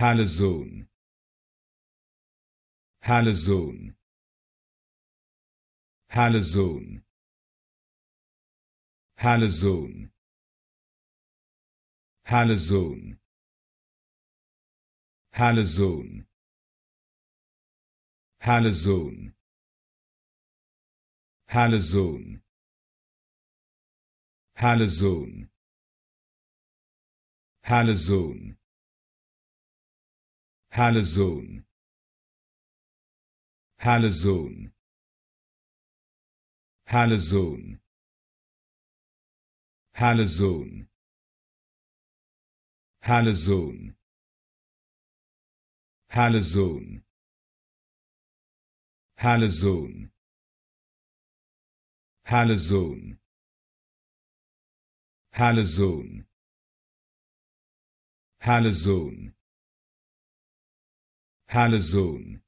halozone halozone halozone halozone halozone halozone halozone halozone halozone halozone halozone halozone halozone halozone halozone halozone halozone halozone halozone halozone Halazon.